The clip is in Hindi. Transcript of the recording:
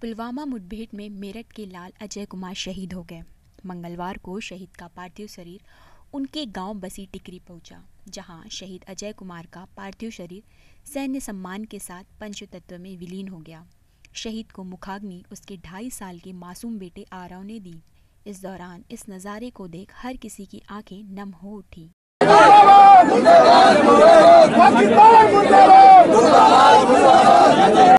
पुलवामा मुठभेड़ में मेरठ के लाल अजय कुमार शहीद हो गए मंगलवार को शहीद का पार्थिव शरीर उनके गांव बसी टिकरी पहुंचा जहां शहीद अजय कुमार का पार्थिव शरीर सैन्य सम्मान के साथ पंचतत्व में विलीन हो गया शहीद को मुखाग्नि उसके ढाई साल के मासूम बेटे आराव ने दी इस दौरान इस नज़ारे को देख हर किसी की आंखें नम हो उठी